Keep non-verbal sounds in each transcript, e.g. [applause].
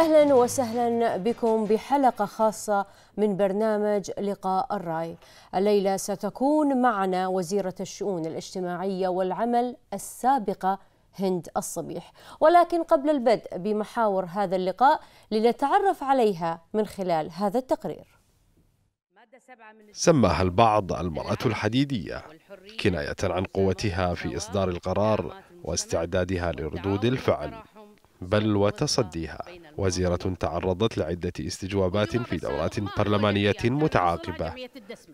أهلا وسهلا بكم بحلقة خاصة من برنامج لقاء الرأي الليلة ستكون معنا وزيرة الشؤون الاجتماعية والعمل السابقة هند الصبيح ولكن قبل البدء بمحاور هذا اللقاء لنتعرف عليها من خلال هذا التقرير سماها البعض المرأة الحديدية كناية عن قوتها في إصدار القرار واستعدادها لردود الفعل بل وتصديها وزيرة تعرضت لعدة استجوابات في دورات برلمانية متعاقبة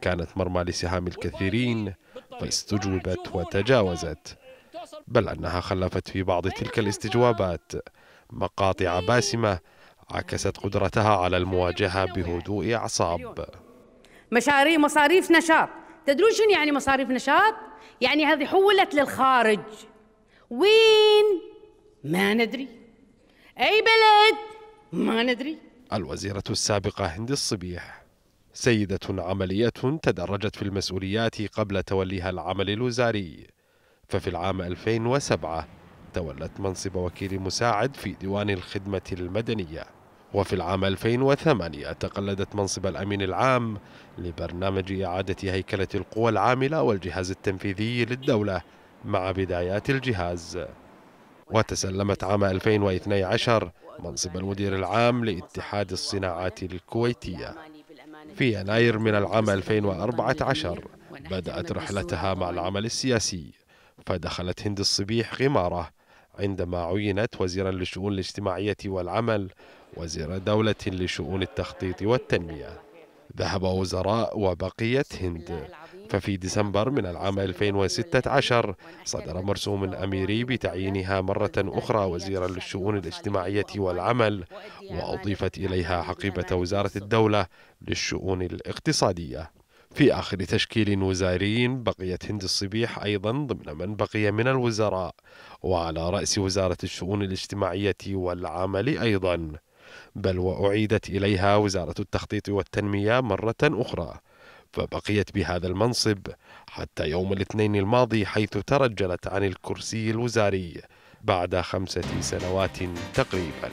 كانت مرمى لسهام الكثيرين فاستجوبت وتجاوزت بل أنها خلفت في بعض تلك الاستجوابات مقاطع باسمة عكست قدرتها على المواجهة بهدوء أعصاب مشاريع مصاريف نشاط تدرون شنو يعني مصاريف نشاط؟ يعني هذه حولت للخارج وين؟ ما ندري أي بلد؟ ما ندري الوزيرة السابقة هند الصبيح سيدة عملية تدرجت في المسؤوليات قبل توليها العمل الوزاري ففي العام 2007 تولت منصب وكيل مساعد في ديوان الخدمة المدنية وفي العام 2008 تقلدت منصب الأمين العام لبرنامج إعادة هيكلة القوى العاملة والجهاز التنفيذي للدولة مع بدايات الجهاز وتسلمت عام 2012 منصب المدير العام لاتحاد الصناعات الكويتية في يناير من العام 2014 بدأت رحلتها مع العمل السياسي فدخلت هند الصبيح غمارة عندما عينت وزيرا للشؤون الاجتماعية والعمل وزير دولة لشؤون التخطيط والتنمية ذهب وزراء وبقيت هند ففي ديسمبر من العام 2016 صدر مرسوم أميري بتعيينها مرة أخرى وزيرا للشؤون الاجتماعية والعمل وأضيفت إليها حقيبة وزارة الدولة للشؤون الاقتصادية في آخر تشكيل وزاري بقيت هند الصبيح أيضا ضمن من بقي من الوزراء وعلى رأس وزارة الشؤون الاجتماعية والعمل أيضا بل وأعيدت إليها وزارة التخطيط والتنمية مرة أخرى فبقيت بهذا المنصب حتى يوم الاثنين الماضي حيث ترجلت عن الكرسي الوزاري بعد خمسة سنوات تقريباً.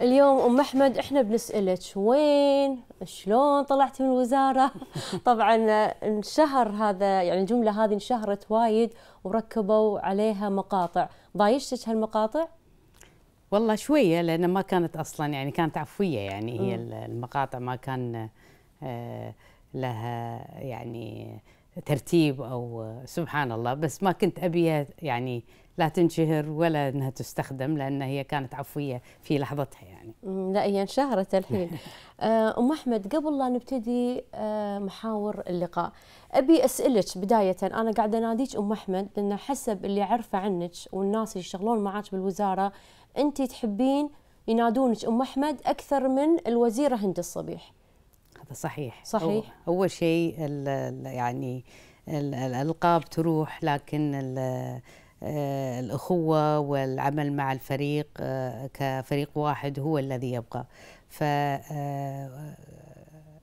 اليوم ام احمد احنا بنسالك وين شلون طلعتي من الوزاره [laughs] طبعا انشهر هذا يعني الجمله هذه انشهرت وايد وركبوا عليها مقاطع ضايشتك هالمقاطع والله شويه لان ما كانت اصلا يعني كانت عفويه يعني هي المقاطع ما كان آه، لها يعني ترتيب او سبحان الله بس ما كنت ابيها يعني لا تنشهر ولا انها تستخدم لان هي كانت عفويه في لحظتها يعني. لا هي انشهرت الحين. [laughs] آه، ام احمد قبل لا نبتدي آه، محاور اللقاء ابي اسالك بدايه انا قاعده اناديك ام احمد لان حسب اللي اعرفه عنك والناس اللي يشتغلون معك بالوزاره انت تحبين ينادونك ام احمد اكثر من الوزيره هند الصبيح هذا صحيح صحيح هو اول شيء يعني الالقاب تروح لكن آه الاخوه والعمل مع الفريق آه كفريق واحد هو الذي يبقى ف آه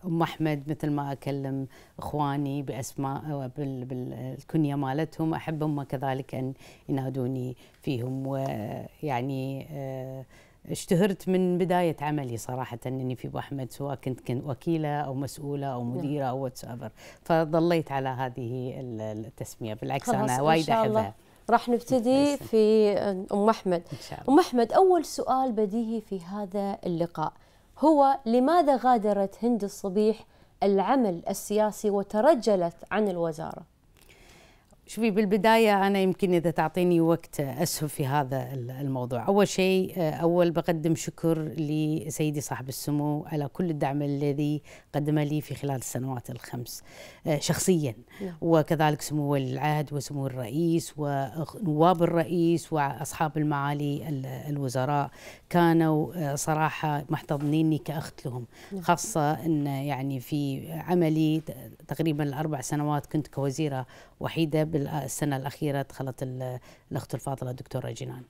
ام احمد مثل ما اكلم اخواني باسماء بالكنيه مالتهم احب هم كذلك ان ينادوني فيهم ويعني آه، اشتهرت من بداية عملي صراحة اني في أبو أحمد سواء كنت, كنت وكيلة أو مسؤولة أو نعم. مديرة أو واتسافر فظليت على هذه التسمية بالعكس أنا وايد أحبها راح نبتدي في أم أحمد إن شاء الله. أم أحمد أول سؤال بديهي في هذا اللقاء هو لماذا غادرت هند الصبيح العمل السياسي وترجلت عن الوزاره شوفي بالبداية أنا يمكن إذا تعطيني وقت أسهل في هذا الموضوع أول شيء آه، أول بقدم شكر لسيدي صاحب السمو على كل الدعم الذي قدم لي في خلال السنوات الخمس آه، شخصيا نعم. وكذلك سمو ولي العهد وسمو الرئيس ونواب الرئيس وأصحاب المعالي الوزراء كانوا آه، صراحة محتضنيني كأخت لهم نعم. خاصة أن يعني في عملي تقريبا الأربع سنوات كنت كوزيرة وحيده بالسنه الاخيره دخلت الاخت الفاضله الدكتوره جنان.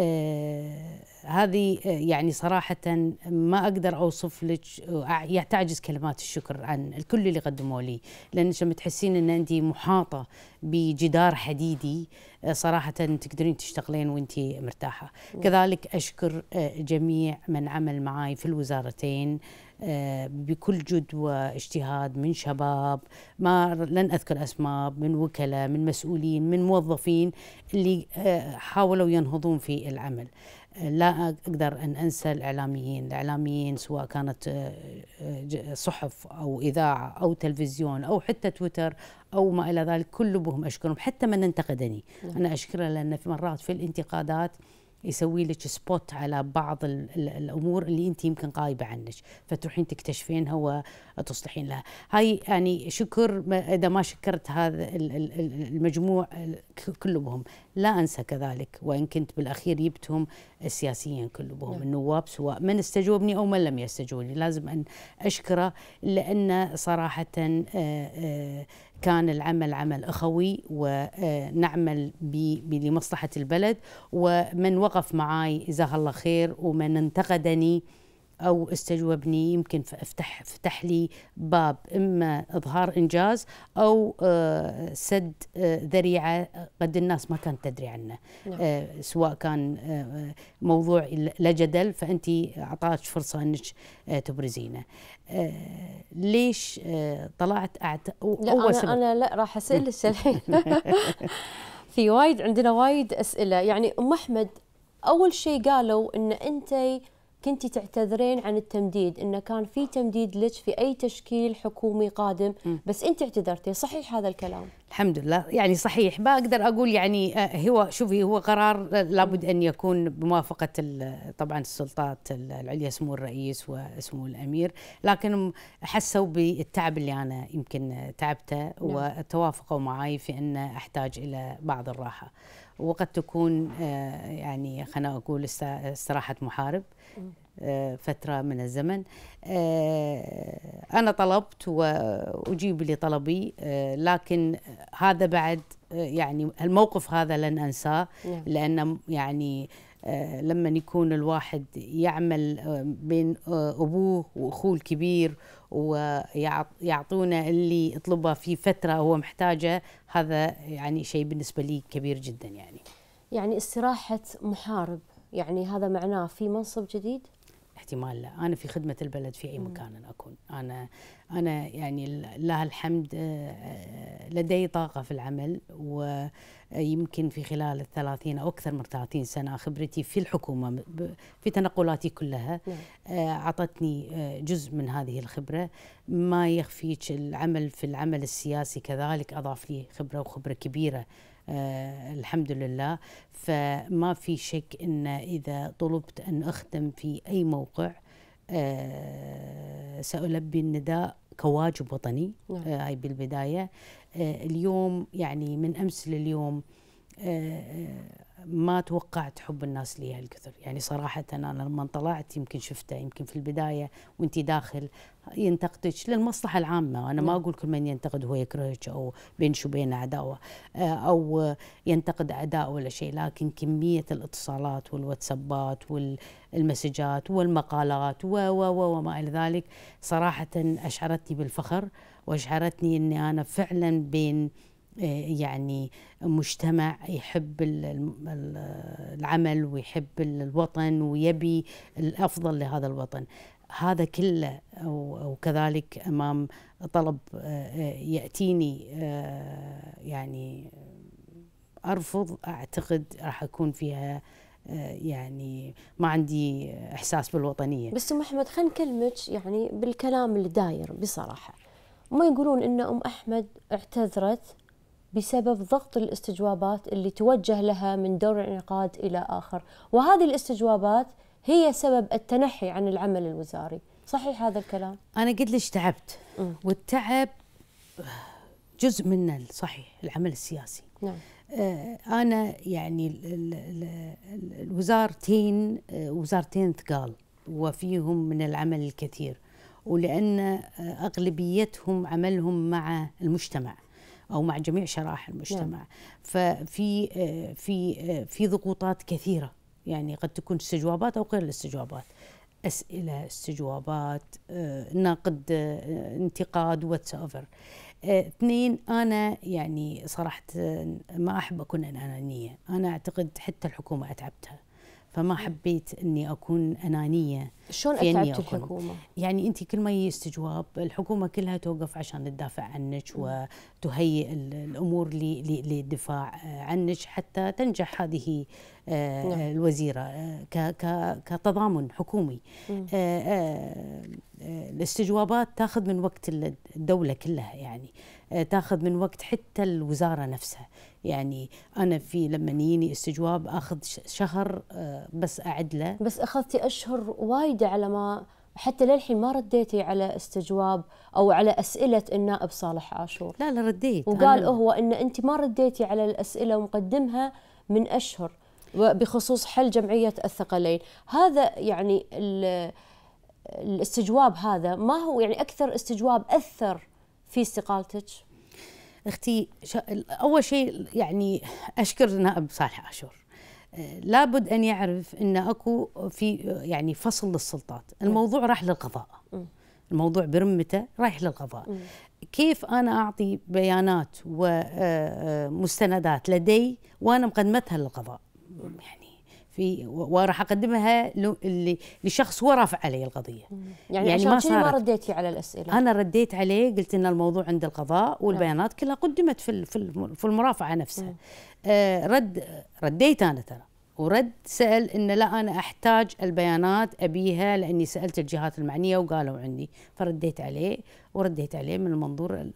آه، هذه آه، يعني صراحه ما اقدر اوصف لك آه، تعجز كلمات الشكر عن الكل اللي قدموا لي لان لما تحسين ان انت محاطه بجدار حديدي صراحه تقدرين تشتغلين وانت مرتاحه. كذلك اشكر جميع من عمل معي في الوزارتين آه، بكل جد واجتهاد من شباب ما لن اذكر اسماء من وكلاء من مسؤولين من موظفين اللي آه، حاولوا ينهضون في العمل آه، لا اقدر ان انسى الاعلاميين، الاعلاميين سواء كانت صحف او اذاعه او تلفزيون او حتى تويتر او ما الى ذلك كل بهم اشكرهم حتى من انتقدني، نعم. انا اشكره لان في مرات في الانتقادات يسوي لك سبوت على بعض الامور اللي انت يمكن غايبه عنك فتروحين تكتشفينها وتصلحين لها هاي يعني شكر ما اذا ما شكرت هذا المجموع كلهم لا انسى كذلك وان كنت بالاخير جبتهم السياسيين كلهم نعم. النواب سواء من استجوبني او من لم يستجوبني لازم ان اشكره لان صراحه آآ آه، آآ آه، كان العمل عمل أخوي ونعمل لمصلحة البلد ومن وقف معي جزاه الله خير ومن انتقدني او استجوبني يمكن افتح افتح لي باب اما اظهار انجاز او آه، سد آه، ذريعه قد الناس ما كانت تدري عنه نعم. آه، سواء كان موضوع لجدل فانت اعطاك فرصه انك تبرزينه ليش طلعت أعت... لا اول أنا, سبب. انا لا راح اسالك الحين [laughs] في وايد عندنا وايد اسئله يعني ام احمد اول شيء قالوا ان انت كنت تعتذرين عن التمديد انه كان في تمديد لك في اي تشكيل حكومي قادم بس انت اعتذرتي صحيح هذا الكلام الحمد لله يعني صحيح ما اقدر اقول يعني آه، هو شوفي هو قرار آه، لابد ان يكون بموافقه طبعا السلطات العليا سمو الرئيس وسمو الامير لكن حسوا بالتعب اللي انا يمكن تعبته نعم. وتوافقوا معي في ان احتاج الى بعض الراحه وقد تكون آه، يعني خلينا اقول استراحه محارب آه، فتره من الزمن آه، انا طلبت واجيب لطلبي لكن هذا بعد يعني الموقف هذا لن انساه نعم. لان يعني لما يكون الواحد يعمل بين ابوه واخوه الكبير ويعطونا اللي يطلبه في فتره هو محتاجه هذا يعني شيء بالنسبه لي كبير جدا يعني يعني استراحه محارب يعني هذا معناه في منصب جديد احتمال لا انا في خدمه البلد في اي مكان أنا اكون انا انا يعني لله الحمد آه، آه، لدي طاقه في العمل ويمكن آه، في خلال الثلاثين او اكثر من 30 سنه خبرتي في الحكومه في تنقلاتي كلها نعم. اعطتني جزء من هذه الخبره ما يخفيك العمل في العمل السياسي كذلك اضاف لي خبره وخبره كبيره آه الحمد لله فما في شك ان اذا طلبت ان اخدم في اي موقع آه سألبي النداء كواجب وطني نعم. آه هاي بالبداية آه اليوم يعني من أمس لليوم آه، آه، ما توقعت حب الناس لي هالكثر يعني صراحة أنا لما طلعت يمكن شفته يمكن في البداية وانت داخل ينتقدك للمصلحة العامة أنا ما نعم. أقول كل من ينتقد هو يكرهك أو بينش بين عداوة آه، أو ينتقد أعداء ولا شيء لكن كمية الاتصالات والواتسابات والمسجات والمقالات و و و وما إلى ذلك صراحة أشعرتني بالفخر وأشعرتني أني أنا فعلا بين يعني مجتمع يحب العمل ويحب الوطن ويبي الافضل لهذا الوطن هذا كله وكذلك امام طلب آه، آه، ياتيني آه، يعني ارفض اعتقد راح اكون فيها يعني ما عندي احساس بالوطنيه بس ام احمد خلينا نكلمك يعني بالكلام اللي داير بصراحه ما يقولون ان ام احمد اعتذرت بسبب ضغط الاستجوابات اللي توجه لها من دور الانعقاد الى اخر، وهذه الاستجوابات هي سبب التنحي عن العمل الوزاري، صحيح هذا الكلام؟ انا قلت ليش تعبت والتعب جزء منه صحيح العمل السياسي. نعم. آه، انا يعني الوزارتين آه، وزارتين ثقال وفيهم من العمل الكثير ولان آه، اغلبيتهم عملهم مع المجتمع. او مع جميع شرائح المجتمع نعم. ففي آه، في آه، في ضغوطات كثيره يعني قد تكون استجوابات او غير الاستجوابات اسئله استجوابات آه، نقد انتقاد واتس اوفر اثنين انا يعني صراحه ما احب اكون انانيه انا اعتقد حتى الحكومه اتعبتها فما حبيت اني اكون انانيه شلون اتعبت الحكومه؟ يعني انت كل ما يجي استجواب الحكومه كلها توقف عشان تدافع عنك وتهيئ الامور للدفاع عنك حتى تنجح هذه آه، نعم. الوزيره آه، كتضامن حكومي آه، الاستجوابات تاخذ من وقت الدوله كلها يعني آه، تاخذ من وقت حتى الوزاره نفسها يعني انا في لما يجيني استجواب اخذ شهر آه، بس اعد له بس اخذتي اشهر وايده على ما حتى للحين ما رديتي على استجواب او على اسئله النائب صالح عاشور لا لا رديت وقال هو ان انت ما رديتي على الاسئله ومقدمها من اشهر بخصوص حل جمعيه الثقلين هذا يعني الاستجواب هذا ما هو يعني اكثر استجواب اثر في استقالتك؟ اختي شا... اول شيء يعني اشكر نائب صالح عاشور آه، لابد ان يعرف ان اكو في يعني فصل للسلطات، الموضوع راح للقضاء. الموضوع برمته رايح للقضاء. كيف انا اعطي بيانات ومستندات آه، آه، لدي وانا مقدمتها للقضاء؟ يعني في وراح اقدمها لشخص هو رافع علي القضيه يعني, يعني ما ما رديتي على الاسئله انا رديت عليه قلت ان الموضوع عند القضاء نعم. والبيانات كلها قدمت في في المرافعه نفسها آه رد رديت انا ترى ورد سأل إن لا أنا أحتاج البيانات أبيها لأني سألت الجهات المعنية وقالوا عندي فرديت عليه ورديت عليه من منظور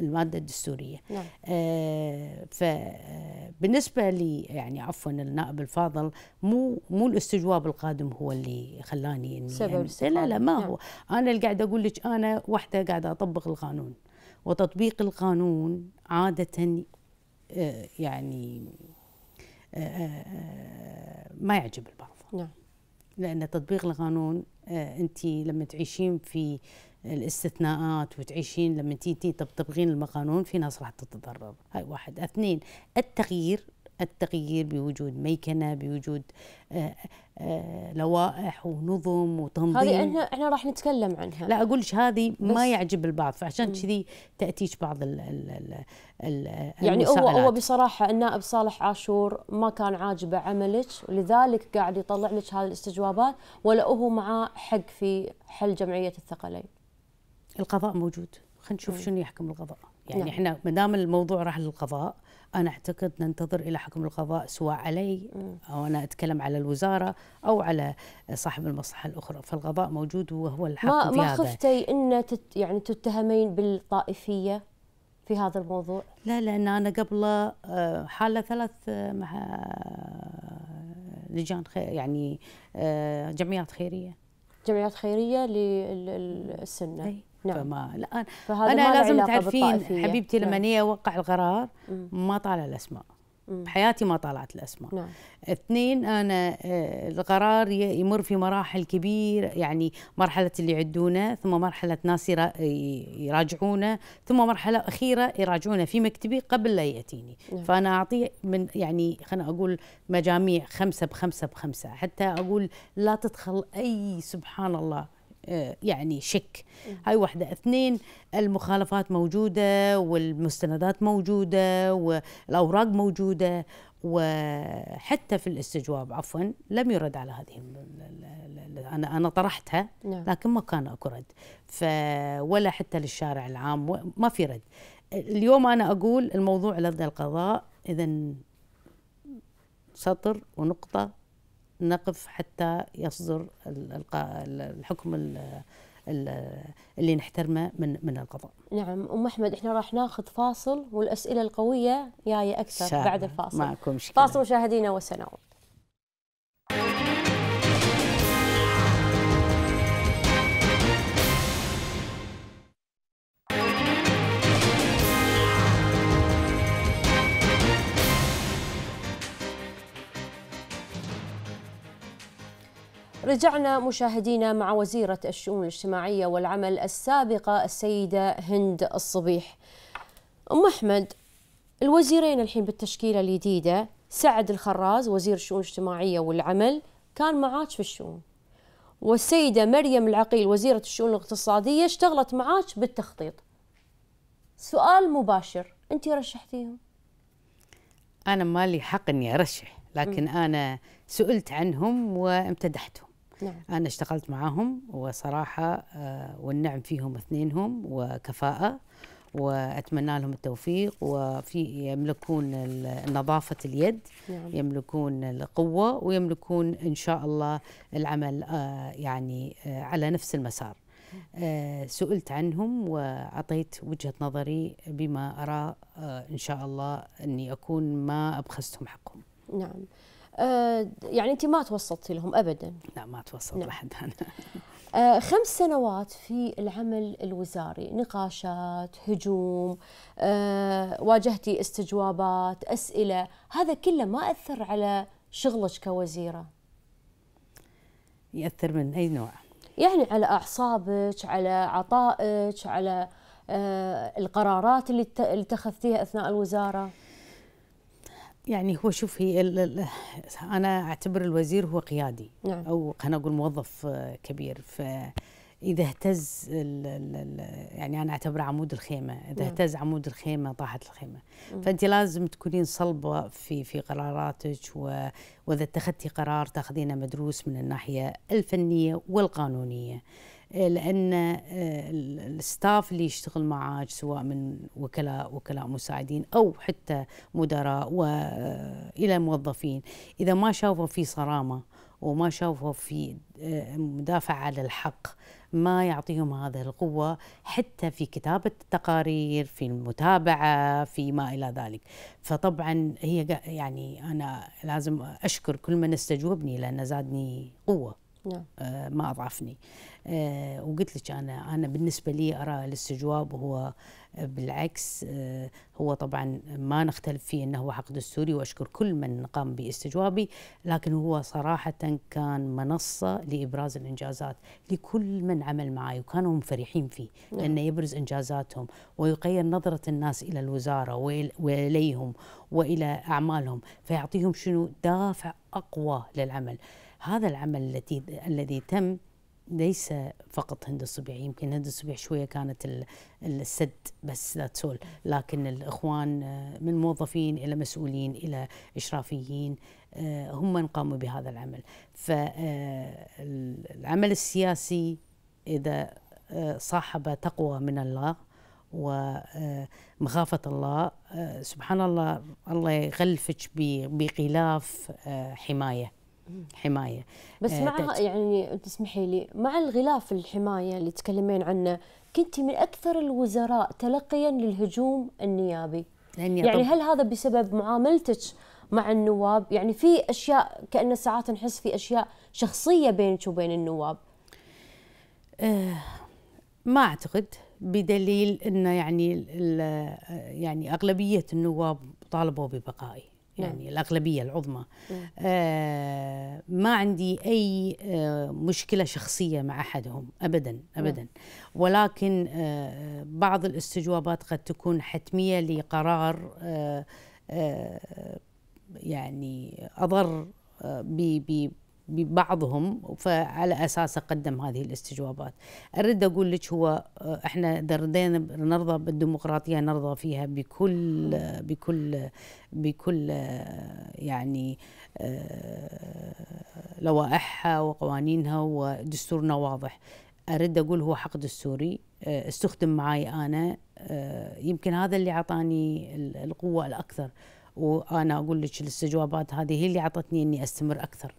المادة الدستورية نعم. آه فبالنسبة آه، لي يعني عفوا النائب الفاضل مو مو الاستجواب القادم هو اللي خلاني إني سبب لا لا ما نعم. هو أنا اللي قاعدة أقول لك أنا وحدة قاعدة أطبق القانون وتطبيق القانون عادة آه يعني ما يعجب البعض نعم لان تطبيق القانون آه، انت لما تعيشين في الاستثناءات وتعيشين لما تيجي تطبقين القانون في ناس راح تتضرر هاي واحد اثنين التغيير التغيير بوجود ميكنه بوجود آه، آه، لوائح ونظم وتنظيم هذه احنا احنا راح نتكلم عنها لا اقول لك هذه ما يعجب البعض فعشان كذي تاتيك بعض ال ال يعني هو هو بصراحه النائب صالح عاشور ما كان عاجبه عملك ولذلك قاعد يطلع لك هذه الاستجوابات ولا هو معاه حق في حل جمعيه الثقلين القضاء موجود خلينا نشوف شنو يحكم القضاء يعني نعم. احنا ما دام الموضوع راح للقضاء أنا أعتقد ننتظر إلى حكم القضاء سواء علي أو أنا أتكلم على الوزارة أو على صاحب المصلحة الأخرى فالقضاء موجود وهو الحق ما في ما هذا. خفتي أن تت يعني تتهمين بالطائفية في هذا الموضوع؟ لا لأن أنا قبل آه، حالة ثلاث آه، مع آه، لجان خير يعني جمعيات خيرية جمعيات خيرية للسنة أي. نعم. فما الان انا لازم تعرفين حبيبتي لما نعم. اوقع القرار ما طالع الاسماء بحياتي ما طالعت الاسماء نعم. اثنين انا آه، القرار يمر في مراحل كبيره يعني مرحله اللي يعدونه ثم مرحله ناس يراجعونه ثم مرحله اخيره يراجعونه في مكتبي قبل لا ياتيني نعم. فانا اعطيه من يعني خلينا اقول مجاميع خمسه بخمسه بخمسه حتى اقول لا تدخل اي سبحان الله آه، يعني شك هاي واحدة اثنين المخالفات موجودة والمستندات موجودة والأوراق موجودة وحتى في الاستجواب عفوا لم يرد على هذه انا انا طرحتها نعم. لكن ما كان اكو رد ولا حتى للشارع العام ما في رد اليوم انا اقول الموضوع لدى القضاء اذا سطر ونقطه نقف حتى يصدر الحكم اللي نحترمه من من القضاء. نعم ام احمد احنا راح ناخذ فاصل والاسئله القويه جايه اكثر بعد الفاصل. معكم مشكله. فاصل مشاهدينا وسنعود. رجعنا مشاهدينا مع وزيرة الشؤون الاجتماعية والعمل السابقة السيدة هند الصبيح أم أحمد الوزيرين الحين بالتشكيلة الجديدة سعد الخراز وزير الشؤون الاجتماعية والعمل كان معاك في الشؤون والسيدة مريم العقيل وزيرة الشؤون الاقتصادية اشتغلت معاك بالتخطيط سؤال مباشر أنت رشحتيهم أنا مالي حق إني أرشح لكن م. أنا سئلت عنهم وامتدحتهم نعم. أنا اشتغلت معهم وصراحة آه، والنعم فيهم اثنينهم وكفاءة واتمنى لهم التوفيق وفي يملكون نظافه اليد نعم. يملكون القوه ويملكون ان شاء الله العمل آه، يعني آه، على نفس المسار سئلت عنهم واعطيت وجهه نظري بما ارى ان شاء الله اني اكون ما ابخستهم حقهم نعم آه، يعني انت ما توسطتي لهم ابدا لا ما توسط نعم. لحد [laughs] انا آه، خمس سنوات في العمل الوزاري نقاشات هجوم آه، واجهتي استجوابات أسئلة هذا كله ما أثر على شغلك كوزيرة يأثر من أي نوع يعني على أعصابك على عطائك على القرارات اللي اتخذتيها أثناء الوزارة يعني هو شوف هي انا اعتبر الوزير هو قيادي نعم. او خلينا نقول موظف آه، كبير ف اذا اهتز الـ الـ يعني انا اعتبره عمود الخيمه اذا نعم. اهتز عمود الخيمه طاحت الخيمه نعم. فانت لازم تكونين صلبه في في قراراتك واذا اتخذتي قرار تاخذينه مدروس من الناحيه الفنيه والقانونيه آه، لان آه، الستاف اللي يشتغل معك سواء من وكلاء وكلاء مساعدين او حتى مدراء والى آه، موظفين اذا ما شافوا في صرامه وما شافوا في مدافع على الحق ما يعطيهم هذه القوة حتى في كتابة التقارير في المتابعة في ما إلى ذلك فطبعا هي يعني أنا لازم أشكر كل من استجوبني لأنه زادني قوة نعم. آه ما اضعفني آه وقلت لك انا انا بالنسبه لي ارى الاستجواب هو آه، بالعكس آه هو طبعا ما نختلف فيه انه هو حق دستوري واشكر كل من قام باستجوابي لكن هو صراحه كان منصه لابراز الانجازات لكل من عمل معي وكانوا فرحين فيه نعم. لانه يبرز انجازاتهم ويغير نظره الناس الى الوزاره واليهم والى اعمالهم فيعطيهم شنو دافع اقوى للعمل هذا العمل التي الذي تم ليس فقط هند الصبيعي يمكن هند الصبيعي شوية كانت السد بس لا تسول لكن الإخوان آه، من موظفين إلى مسؤولين إلى إشرافيين آه، هم من قاموا بهذا العمل فالعمل آه، السياسي إذا صاحب تقوى من الله ومخافة الله سبحان الله الله يغلفك بغلاف حماية حمايه بس آه، مع يعني تسمحي لي مع الغلاف الحمايه اللي تكلمين عنه كنت من اكثر الوزراء تلقيا للهجوم النيابي يعني هل هذا بسبب معاملتك مع النواب يعني في اشياء كان ساعات نحس في اشياء شخصيه بينك وبين النواب آه ما اعتقد بدليل انه يعني يعني اغلبيه النواب طالبوا ببقائي يعني نعم. الأغلبية العظمى نعم. آه ما عندي أي آه مشكلة شخصية مع أحدهم أبدا نعم. أبدا نعم. ولكن آه بعض الاستجوابات قد تكون حتمية لقرار آه آه يعني أضر آه ببعضهم فعلى اساسه قدم هذه الاستجوابات. اريد اقول لك هو آه، احنا اذا ردينا نرضى بالديمقراطيه نرضى فيها بكل بكل بكل آه، يعني آه، لوائحها وقوانينها ودستورنا واضح. اريد اقول هو حق دستوري استخدم معي انا يمكن هذا اللي اعطاني القوه الاكثر وانا اقول لك الاستجوابات هذه هي اللي اعطتني اني استمر اكثر.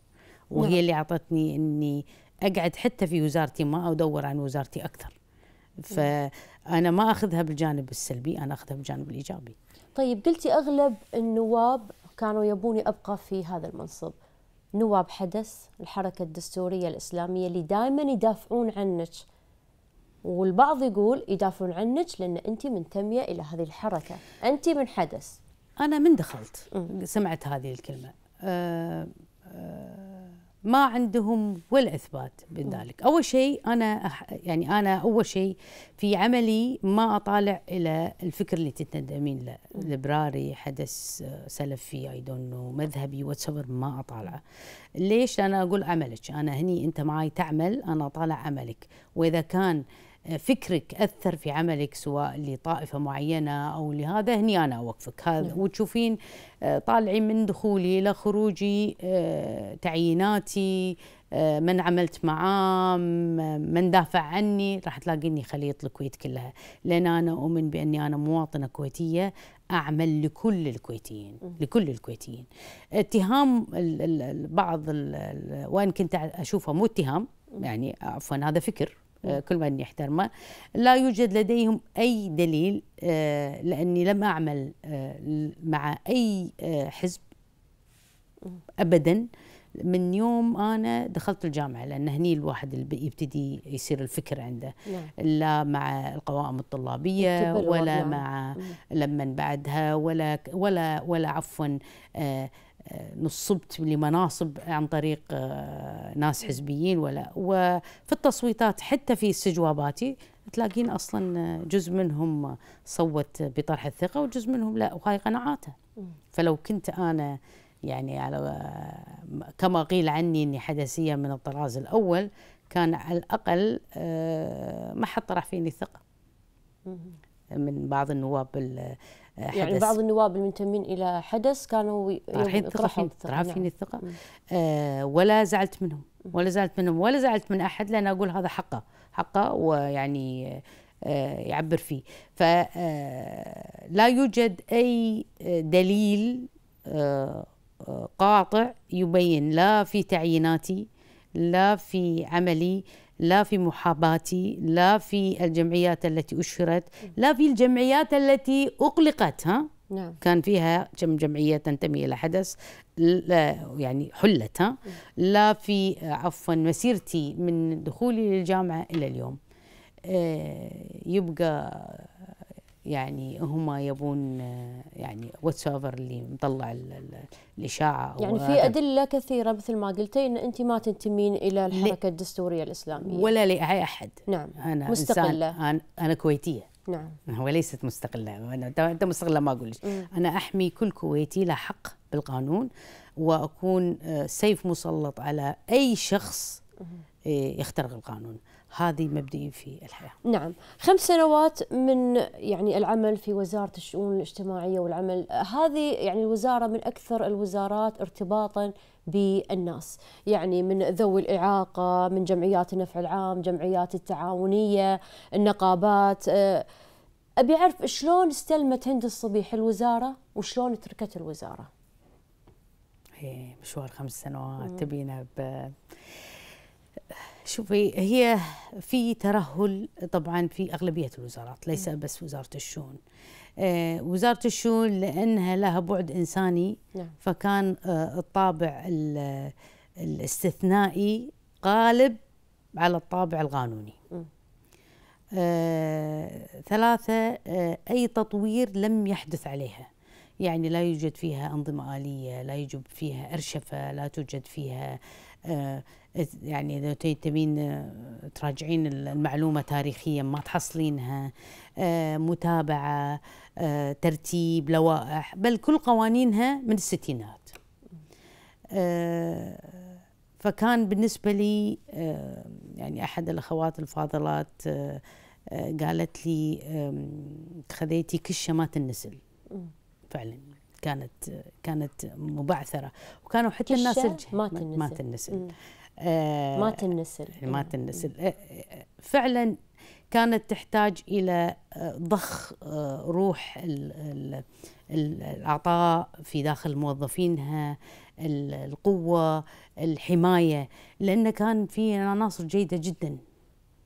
نعم. وهي نعم. اللي اعطتني اني اقعد حتى في وزارتي ما ادور عن وزارتي اكثر نعم. فانا ما اخذها بالجانب السلبي انا اخذها بالجانب الايجابي طيب قلتي اغلب النواب كانوا يبوني ابقى في هذا المنصب نواب حدث الحركه الدستوريه الاسلاميه اللي دائما يدافعون عنك والبعض يقول يدافعون عنك لان انت منتميه الى هذه الحركه انت من حدث انا من دخلت سمعت هذه الكلمه أه أه ما عندهم ولا اثبات من ذلك اول شيء انا أح يعني انا اول شيء في عملي ما اطالع الى الفكر اللي تتندمين له ليبراري حدث سلفي اي دونت نو مذهبي واتس ما اطالعه ليش انا اقول عملك انا هني انت معي تعمل انا اطالع عملك واذا كان آه فكرك اثر في عملك سواء لطائفه معينه او لهذا هني انا اوقفك هذا نعم. وتشوفين آه، طالعين من دخولي الى خروجي آه، تعييناتي آه، من عملت معاه من دافع عني راح تلاقيني خليط الكويت كلها لان انا اؤمن باني انا مواطنه كويتيه اعمل لكل الكويتيين لكل الكويتيين اتهام بعض وان كنت اشوفه مو اتهام يعني عفوا هذا فكر آه، كل من يحترمه لا يوجد لديهم أي دليل آه، لأني لم أعمل آه، مع أي حزب أبدا من يوم أنا دخلت الجامعة لأن هني الواحد اللي يبتدي يصير الفكر عنده نعم. لا مع القوائم الطلابية ولا مع لما بعدها ولا ولا ولا عفوا آه نصبت لمناصب عن طريق آه، ناس حزبيين ولا وفي التصويتات حتى في استجواباتي تلاقين اصلا آه، جزء منهم صوت بطرح الثقه وجزء منهم لا وهاي قناعاته فلو كنت انا يعني على كما قيل عني اني حدثيه من الطراز الاول كان على الاقل آه، ما حد طرح فيني ثقه من بعض النواب يعني حدث يعني بعض النواب المنتمين الى حدث كانوا طارحين الثقه فيني طارحين الثقه, نعم. الثقة. آه ولا زعلت منهم ولا زعلت منهم ولا زعلت من احد لان اقول هذا حقه حقه ويعني آه يعبر فيه فلا آه، يوجد اي دليل آه،, آه قاطع يبين لا في تعييناتي لا في عملي لا في محاباتي لا في الجمعيات التي أشهرت لا في الجمعيات التي أقلقت ها نعم. كان فيها كم جمعية تنتمي إلى حدث لا يعني حلت ها نعم. لا في عفوا مسيرتي من دخولي للجامعة إلى اليوم آه، يبقى يعني هم يبون يعني واتس اوفر اللي مطلع الاشاعه يعني في ادله كثيره مثل ما قلتي ان انت ما تنتمين الى الحركه الدستوريه الاسلاميه ولا لاي احد نعم انا مستقله إنسان أنا, انا كويتيه نعم وليست مستقله انت مستقله ما اقول انا احمي كل كويتي له حق بالقانون واكون سيف آه، مسلط على اي شخص آه، يخترق القانون هذه مبدئين في الحياه. نعم، خمس سنوات من يعني العمل في وزاره الشؤون الاجتماعيه والعمل، هذه يعني الوزاره من اكثر الوزارات ارتباطا بالناس يعني من ذوي الإعاقة من جمعيات النفع العام جمعيات التعاونية النقابات أبي أعرف شلون استلمت هند الصبيح الوزارة وشلون تركت الوزارة هي إيه، مشوار خمس سنوات تبينا ب شوفي هي في ترهل طبعا في اغلبيه الوزارات ليس بس وزاره الشؤون آه وزاره الشؤون لانها لها بعد انساني نعم. فكان آه الطابع الاستثنائي غالب على الطابع القانوني آه ثلاثه آه اي تطوير لم يحدث عليها يعني لا يوجد فيها انظمه اليه لا يوجد فيها ارشفه لا توجد فيها آه يعني اذا تبين آه، تراجعين المعلومه تاريخيا ما تحصلينها آه، متابعه آه، ترتيب لوائح بل كل قوانينها من الستينات فكان بالنسبه لي يعني احد الاخوات الفاضلات قالت لي خذيتي كل شمات النسل فعلا كانت كانت مبعثره وكانوا حتى الناس ما مات النسل, مات النسل. آه، ما تنسل يعني ما تنسل آه، آه، فعلا كانت تحتاج الى ضخ روح العطاء في داخل موظفينها القوه الحمايه لان كان في عناصر جيده جدا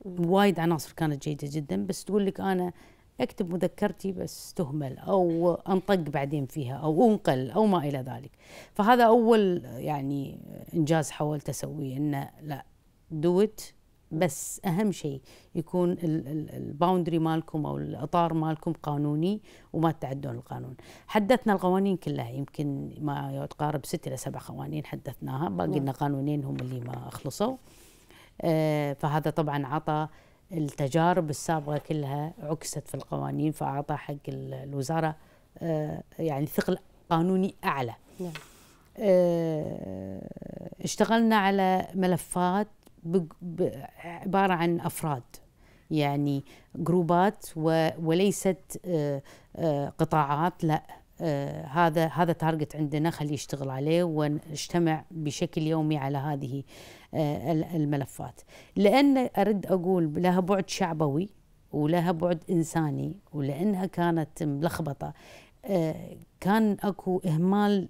وايد عناصر كانت جيده جدا بس تقول لك انا اكتب مذكرتي بس تهمل او انطق بعدين فيها او انقل او ما الى ذلك فهذا اول يعني انجاز حاولت اسويه انه لا دوت بس اهم شيء يكون الباوندري مالكم او الاطار مالكم قانوني وما تتعدون القانون حدثنا القوانين كلها يمكن ما يتقارب ست الى سبع قوانين حدثناها باقي نعم. لنا قانونين هم اللي ما اخلصوا آه فهذا طبعا عطى التجارب السابقه كلها عكست في القوانين فاعطى حق الوزاره آه، يعني ثقل قانوني اعلى نعم. آه، اشتغلنا على ملفات عباره عن افراد يعني جروبات وليست آه، قطاعات لا هذا هذا تارجت عندنا خلي يشتغل عليه ونجتمع بشكل يومي على هذه آه، الملفات لأن أرد أقول لها بعد شعبوي ولها بعد إنساني ولأنها كانت ملخبطة آه، كان أكو إهمال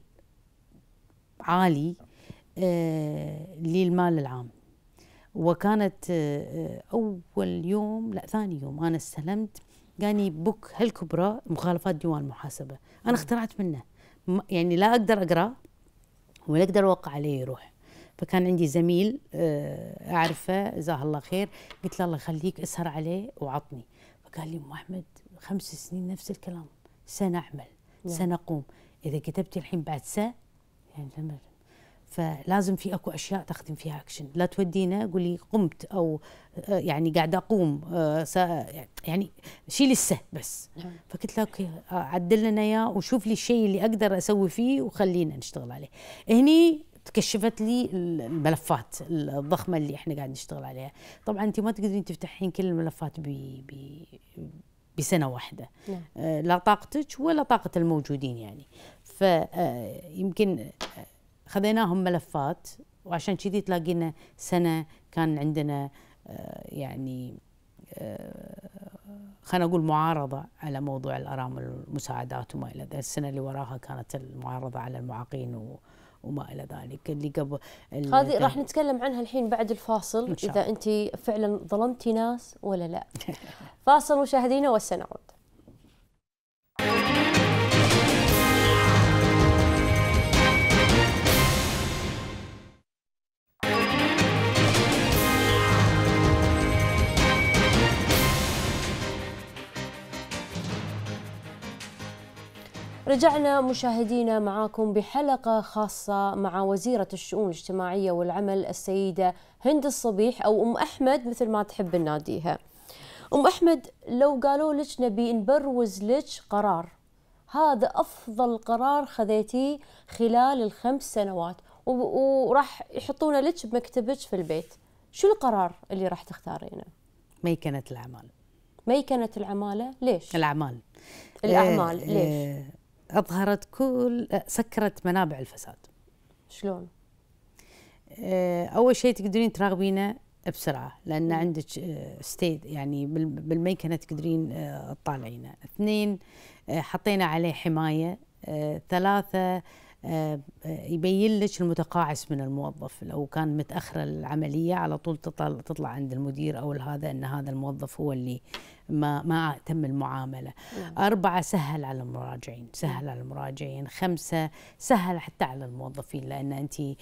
عالي آه، للمال العام وكانت أول يوم لا ثاني يوم أنا استلمت قاني بوك هالكبرى مخالفات ديوان المحاسبة أنا نعم. اخترعت منه يعني لا أقدر أقرأ ولا أقدر أوقع عليه يروح فكان عندي زميل آه، اعرفه جزاه الله خير قلت له الله يخليك اسهر عليه وعطني فقال لي ام احمد خمس سنين نفس الكلام سنعمل نعم. سنقوم اذا كتبتي الحين بعد س يعني فلازم في اكو اشياء تخدم فيها اكشن لا تودينا قولي قمت او آه، يعني قاعده اقوم آه، يعني شي لسه بس نعم. فقلت له اوكي عدل لنا اياه وشوف لي الشيء اللي اقدر اسوي فيه وخلينا نشتغل عليه هني تكشفت لي الملفات الضخمه اللي احنا قاعد نشتغل عليها طبعا انت ما تقدرين تفتحين كل الملفات ب بسنه واحده نعم. آه، لا طاقتك ولا طاقه الموجودين يعني فيمكن آه، آه، خذيناهم ملفات وعشان كذي تلاقينا سنه كان عندنا يعني خلينا نقول معارضه على موضوع الارامل والمساعدات وما الى ذلك، السنه اللي وراها كانت المعارضه على المعاقين و... وما الى ذلك اللي قبل هذه راح نتكلم عنها الحين بعد الفاصل اذا انت فعلا ظلمتي ناس ولا لا [laughs] فاصل مشاهدينا والسنعود رجعنا مشاهدينا معاكم بحلقة خاصة مع وزيرة الشؤون الاجتماعية والعمل السيدة هند الصبيح أو أم أحمد مثل ما تحب الناديها أم أحمد لو قالوا لك نبي نبروز لك قرار هذا أفضل قرار خذيتيه خلال الخمس سنوات وراح يحطونه لك بمكتبك في البيت شو القرار اللي راح تختارينه؟ ميكنة الأعمال ميكنة العمالة ليش؟ الأعمال الأعمال آه، ليش؟ اظهرت كل سكرت منابع الفساد شلون آه، اول شيء تقدرين تراقبينه بسرعه لان عندك ستيد آه، يعني بالميكنه تقدرين آه، تطالعينه اثنين حطينا عليه حمايه ثلاثه آه، يبين لك المتقاعس من الموظف لو كان متاخره العمليه على طول تطلع, تطلع عند المدير او هذا ان هذا الموظف هو اللي ما ما تم المعامله مم. نعم. اربعه سهل على المراجعين سهل على المراجعين خمسه سهل حتى على الموظفين لان انت آه،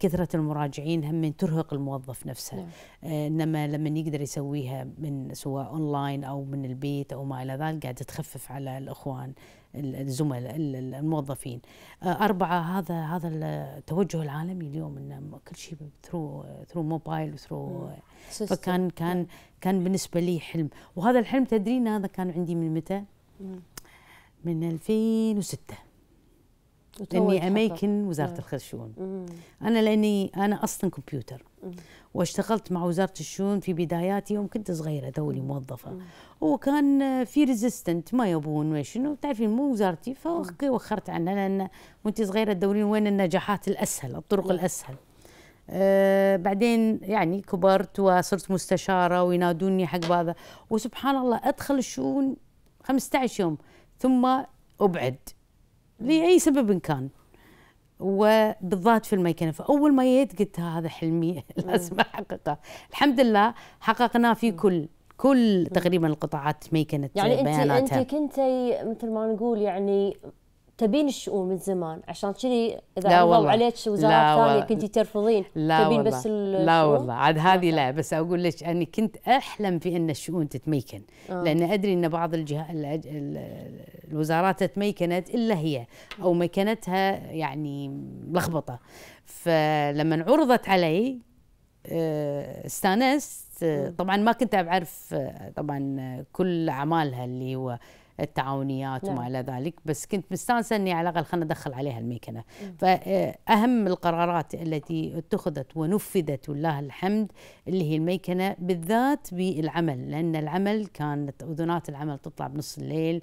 كثره المراجعين هم من ترهق الموظف نفسه نعم. آه، انما لما يقدر يسويها من سواء اونلاين او من البيت او ما الى ذلك قاعد تخفف على الاخوان الزملاء الموظفين آه، أربعة هذا هذا التوجه العالمي اليوم انه كل شيء ثرو ثرو موبايل وثرو فكان كان كان بالنسبة لي حلم وهذا الحلم تدرين هذا كان عندي من متى؟ من 2006 اني اميكن وزاره الخارجيه الشؤون انا لاني انا اصلا كمبيوتر واشتغلت مع وزاره الشؤون في بداياتي يوم كنت صغيره توني موظفه مم. وكان في ريزيستنت ما يبون وشنو تعرفين مو وزارتي فوخرت عنها لان وانت صغيره تدورين وين النجاحات الاسهل الطرق الاسهل أه بعدين يعني كبرت وصرت مستشاره وينادوني حق بعض وسبحان الله ادخل الشؤون 15 يوم ثم ابعد لاي سبب إن كان وبالذات في الميكنه فاول ما جيت قلت هذا حلمي [laughs] لازم احققه الحمد لله حققناه في كل كل تقريبا القطاعات ميكنت يعني بياناتها يعني انت كنتي مثل ما نقول يعني تبين الشؤون من زمان عشان كذي اذا عرضوا عليك وزارات ثانيه كنتي ترفضين لا تبين بس الشؤون لا والله عاد هذه لا بس اقول لك اني كنت احلم في ان الشؤون تتميكن آه. لان ادري ان بعض الجهات الوزارات تتميكنت الا هي او مكنتها يعني ملخبطه فلما عرضت علي آه، استانست آه، طبعا ما كنت أعرف آه، طبعا آه، كل اعمالها اللي هو التعاونيات وما نعم. الى ذلك بس كنت مستانسه اني على الاقل خلنا ادخل عليها الميكنه فاهم القرارات التي اتخذت ونفذت ولله الحمد اللي هي الميكنه بالذات بالعمل لان العمل كانت أذنات العمل تطلع بنص الليل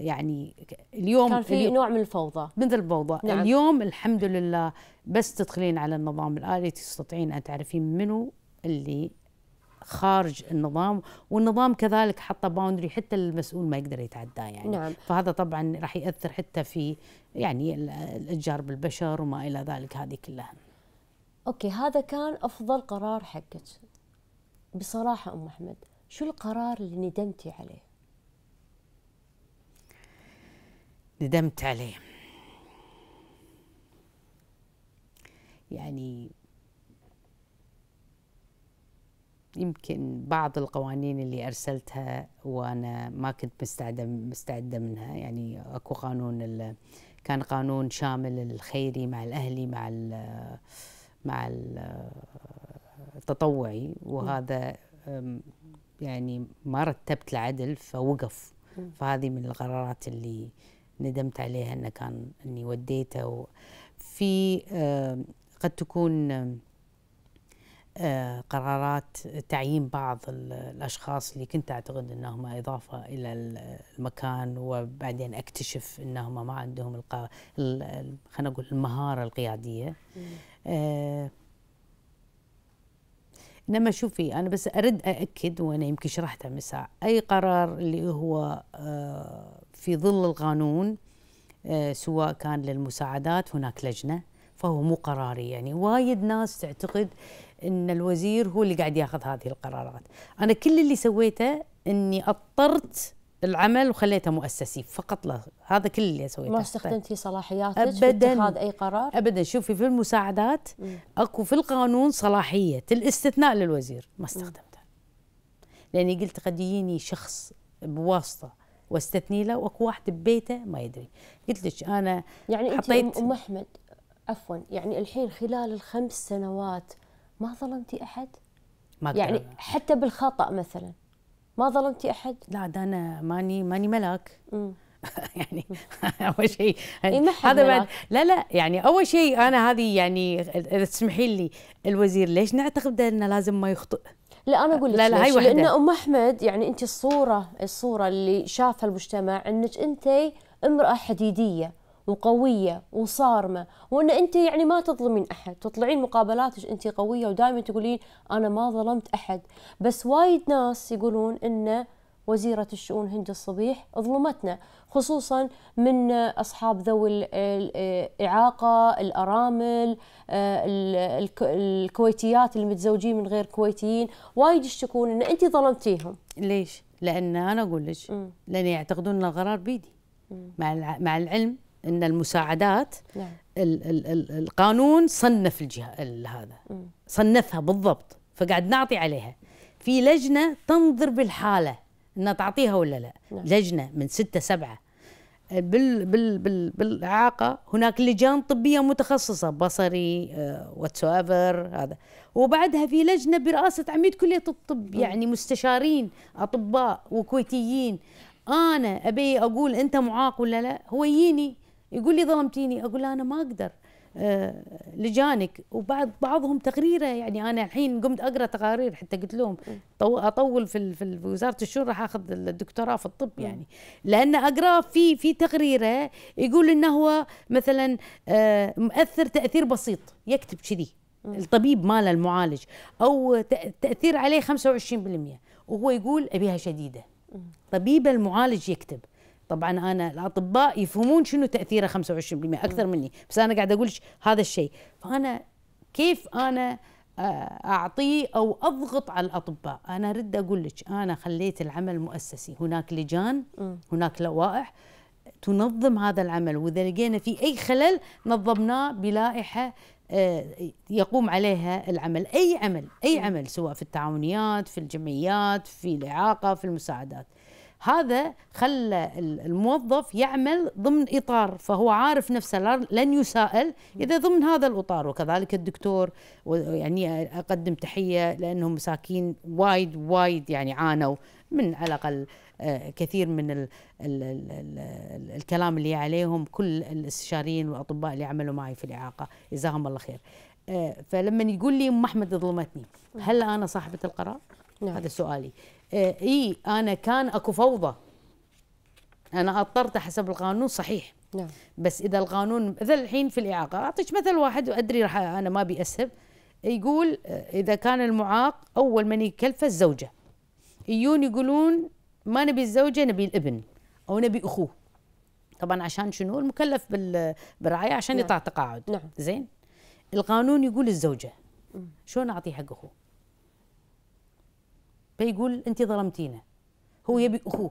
يعني اليوم كان في نوع من الفوضى مثل الفوضى نعم. اليوم الحمد لله بس تدخلين على النظام الالي تستطيعين ان تعرفين منو اللي خارج النظام والنظام كذلك حط باوندري حتى المسؤول ما يقدر يتعداه يعني نعم. فهذا طبعا راح ياثر حتى في يعني الاتجار بالبشر وما الى ذلك هذه كلها اوكي هذا كان افضل قرار حقك بصراحه ام احمد شو القرار اللي ندمتي عليه ندمت عليه يعني يمكن بعض القوانين اللي ارسلتها وانا ما كنت مستعده مستعده منها يعني اكو قانون كان قانون شامل الخيري مع الاهلي مع ال مع التطوعي وهذا يعني ما رتبت العدل فوقف فهذه من القرارات اللي ندمت عليها انه كان اني وديته في قد تكون آه، قرارات تعيين بعض الاشخاص اللي كنت اعتقد انهم اضافه الى المكان وبعدين اكتشف انهم ما عندهم القا... خلينا نقول المهاره القياديه آه انما شوفي انا بس ارد ااكد وانا يمكن شرحتها مساء اي قرار اللي هو آه في ظل القانون آه سواء كان للمساعدات هناك لجنه فهو مو قراري يعني وايد ناس تعتقد ان الوزير هو اللي قاعد ياخذ هذه القرارات انا كل اللي سويته اني اضطرت العمل وخليته مؤسسي فقط له هذا كل اللي سويته ما استخدمتي صلاحياتك ابدا في اتخاذ اي قرار ابدا شوفي في المساعدات م. اكو في القانون صلاحيه الاستثناء للوزير ما استخدمتها لاني قلت قد يجيني شخص بواسطه واستثني له واكو واحد ببيته ما يدري قلت لك انا يعني حطيت انت ام احمد عفوا يعني الحين خلال الخمس سنوات ما ظلمتي احد؟ ما يعني حتى بالخطا مثلا ما ظلمتي احد؟ لا ده انا ماني ماني ملاك [laughs] يعني اول شيء إيه، هذا بعد لا لا يعني اول شيء انا هذه يعني اذا تسمحي لي الوزير ليش نعتقد انه لازم ما يخطئ؟ لا انا اقول لك لا لا ليش؟ لان ام احمد يعني انت الصوره الصوره اللي شافها المجتمع انك انت امراه حديديه وقويه وصارمه وان انت يعني ما تظلمين احد تطلعين مقابلاتك انت قويه ودائما تقولين انا ما ظلمت احد بس وايد ناس يقولون ان وزيرة الشؤون هند الصبيح ظلمتنا خصوصا من أصحاب ذوي الإعاقة الأرامل آه، الكويتيات المتزوجين من غير كويتيين وايد يشتكون أن أنت ظلمتيهم ليش؟ لأن أنا أقول لك لأن يعتقدون أن القرار بيدي مع مع العلم ان المساعدات نعم. القانون صنف الجهه هذا صنفها بالضبط فقاعد نعطي عليها في لجنه تنظر بالحاله انها تعطيها ولا لا نعم. لجنه من ستة سبعة بال بال بال بالاعاقه هناك لجان طبيه متخصصه بصري واتس آه، هذا وبعدها في لجنه برئاسه عميد كليه الطب يعني مستشارين اطباء وكويتيين انا ابي اقول انت معاق ولا لا هو يجيني يقول لي ظلمتيني اقول انا ما اقدر آه، لجانك وبعض بعضهم تقريره يعني انا الحين قمت اقرا تقارير حتى قلت لهم اطول في في وزاره الشؤون راح اخذ الدكتوراه في الطب يعني لان اقرا في في تقريره يقول انه هو مثلا آه، مؤثر تاثير بسيط يكتب كذي الطبيب ماله المعالج او تاثير عليه 25% وهو يقول ابيها شديده طبيب المعالج يكتب طبعا انا الاطباء يفهمون شنو تاثيره 25% اكثر مني بس انا قاعد اقول هذا الشيء فانا كيف انا آه، اعطيه او اضغط على الاطباء انا رد اقول لك انا خليت العمل مؤسسي هناك لجان هناك لوائح تنظم هذا العمل واذا لقينا في اي خلل نظمناه بلائحه آه، يقوم عليها العمل اي عمل اي عمل سواء في التعاونيات في الجمعيات في الاعاقه في المساعدات هذا خلى الموظف يعمل ضمن اطار فهو عارف نفسه لن يسائل اذا ضمن هذا الاطار وكذلك الدكتور يعني اقدم تحيه لانهم مساكين وايد وايد يعني عانوا من على الاقل آه، كثير من الـ الـ الـ الـ الكلام اللي عليهم كل الاستشاريين والاطباء اللي عملوا معي في الاعاقه جزاهم الله خير آه، فلما يقول لي ام احمد ظلمتني هل انا صاحبه القرار نعم. هذا سؤالي إيه، اي انا كان اكو فوضى انا اضطرت حسب القانون صحيح نعم. بس اذا القانون اذا الحين في الاعاقه اعطيك مثل واحد وادري راح انا ما اسهب يقول اذا كان المعاق اول من يكلفه الزوجه يجون يقولون ما نبي الزوجه نبي الابن او نبي اخوه طبعا عشان شنو المكلف بالرعايه عشان نعم. يطلع تقاعد نعم. زين القانون يقول الزوجه شلون اعطيه حق اخوه بيقول انت ظلمتينا هو يبي اخوه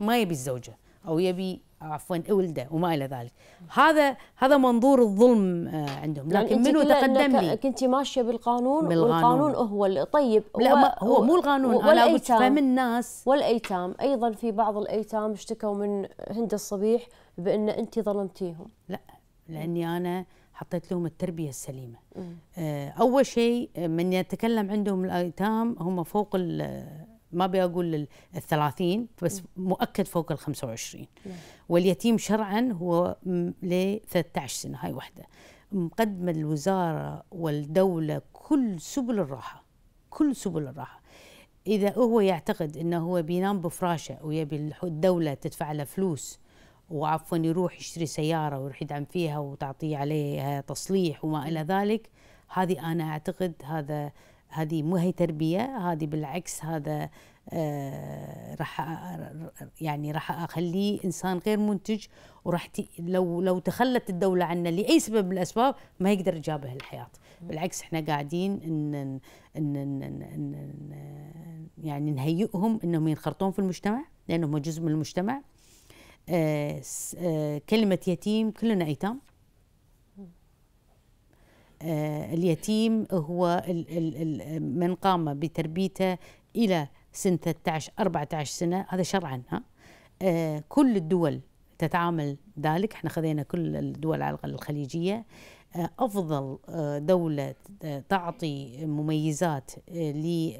ما يبي الزوجه او يبي عفوا ولده وما الى ذلك هذا هذا منظور الظلم آه، عندهم يعني لكن يعني منو تقدم لي كنت ماشيه بالقانون, بالقانون والقانون هو اللي طيب هو لا هو مو القانون انا قلت فهم الناس والايتام ايضا في بعض الايتام اشتكوا من هند الصبيح بان انت ظلمتيهم لا لاني انا حطيت لهم التربية السليمة آه، أول شيء آه، من يتكلم عندهم الأيتام هم فوق آه، ما أبي أقول الثلاثين بس مؤكد فوق الخمسة وعشرين نعم. واليتيم شرعا هو ل 13 سنة هاي واحدة مقدمة الوزارة والدولة كل سبل الراحة كل سبل الراحة إذا هو يعتقد أنه هو بينام بفراشة ويبي الدولة تدفع له فلوس وعفوا يروح يشتري سياره ويروح يدعم فيها وتعطيه عليها تصليح وما الى ذلك هذه انا اعتقد هذا هذه مو هي تربيه هذه بالعكس هذا آه، راح يعني راح اخليه انسان غير منتج وراح لو لو تخلت الدوله عنه لاي سبب من الاسباب ما يقدر يجابه الحياه بالعكس احنا قاعدين إن إن إن, إن, إن, إن يعني نهيئهم انهم ينخرطون في المجتمع لانهم جزء من المجتمع آه، آه، كلمة يتيم كلنا أيتام آه، اليتيم هو من قام بتربيته إلى سن 13 14 سنة هذا شرعا ها كل الدول تتعامل ذلك احنا خذينا كل الدول على الخليجية أفضل دولة تعطي مميزات ل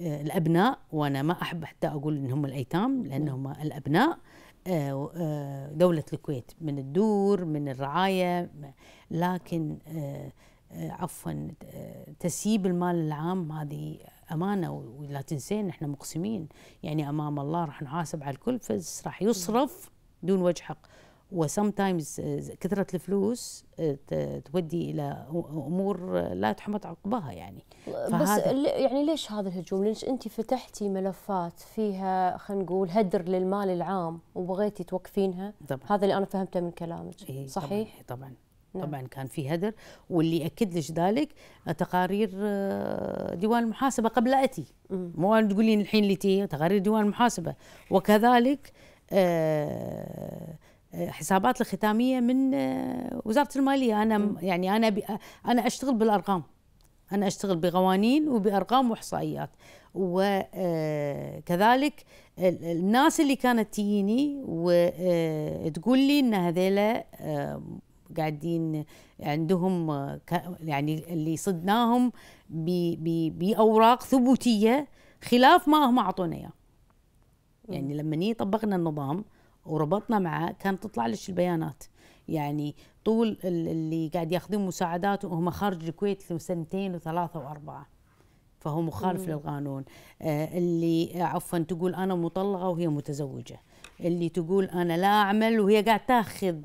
آه، الابناء وانا ما احب حتى اقول انهم الايتام لانهم نعم. الابناء آه، آه، دولة الكويت من الدور من الرعاية لكن عفوا تسييب المال العام هذه أمانة ولا تنسين احنا مقسمين يعني أمام الله راح نحاسب على الكل فس راح يصرف نعم. دون وجه حق تايمز آه، كثرة الفلوس آه، تودي إلى أمور لا تحمد عقباها يعني بس يعني ليش هذا الهجوم؟ ليش أنت فتحتي ملفات فيها خلينا نقول هدر للمال العام وبغيتي توقفينها طبعًا. هذا اللي أنا فهمته من كلامك إيه صحيح؟ طبعًا, إيه، طبعًا. نعم. طبعا كان في هدر واللي اكد لك ذلك آه، تقارير ديوان المحاسبه قبل اتي مو تقولين الحين اللي تي تقارير ديوان المحاسبه وكذلك آه حسابات الختاميه من آه، وزاره الماليه انا م. يعني انا انا اشتغل بالارقام انا اشتغل بقوانين وبارقام واحصائيات وكذلك آه، الناس اللي كانت تجيني وتقول آه، لي ان هذيلا قاعدين عندهم يعني اللي صدناهم باوراق ثبوتيه خلاف ما هم اعطونا اياه يعني لما ني طبقنا النظام وربطنا معه كان تطلع لك البيانات يعني طول اللي قاعد ياخذون مساعدات وهم خارج الكويت سنتين وثلاثه واربعه فهو مخالف مم. للقانون آه اللي عفوا تقول انا مطلقه وهي متزوجه اللي تقول انا لا اعمل وهي قاعد تاخذ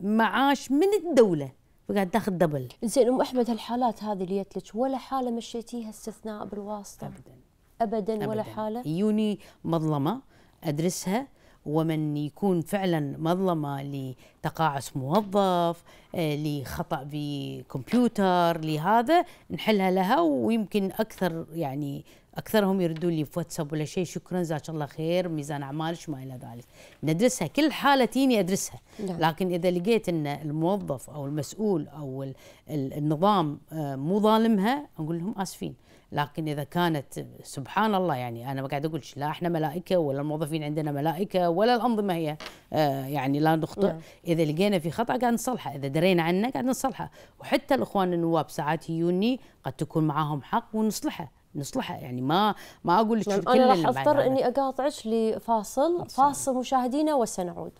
معاش من الدوله وقاعد تاخذ دبل زين ام احمد هالحالات هذه اللي جت لك ولا حاله مشيتيها استثناء بالواسطه ابدا ابدا ولا أبداً. حاله يوني مظلمه ادرسها ومن يكون فعلا مظلمة لتقاعس موظف آه، لخطأ بكمبيوتر لهذا نحلها لها ويمكن أكثر يعني أكثرهم يردون لي في واتساب ولا شيء شكرا جزاك الله خير ميزان أعمالك ما إلى ذلك ندرسها كل حالة تيني أدرسها نعم. لكن إذا لقيت أن الموظف أو المسؤول أو النظام آه، مو ظالمها نقول لهم آسفين لكن اذا كانت سبحان الله يعني انا ما قاعد اقول لا احنا ملائكه ولا الموظفين عندنا ملائكه ولا الانظمه هي آه، يعني لا نخطئ نعم. اذا لقينا في خطا قاعد نصلحه اذا درينا عنه قاعد نصلحه وحتى الاخوان النواب ساعات يجوني قد تكون معاهم حق ونصلحه نصلحها يعني ما ما اقول لك انا راح اضطر اني اقاطعك لفاصل فاصل مشاهدينا وسنعود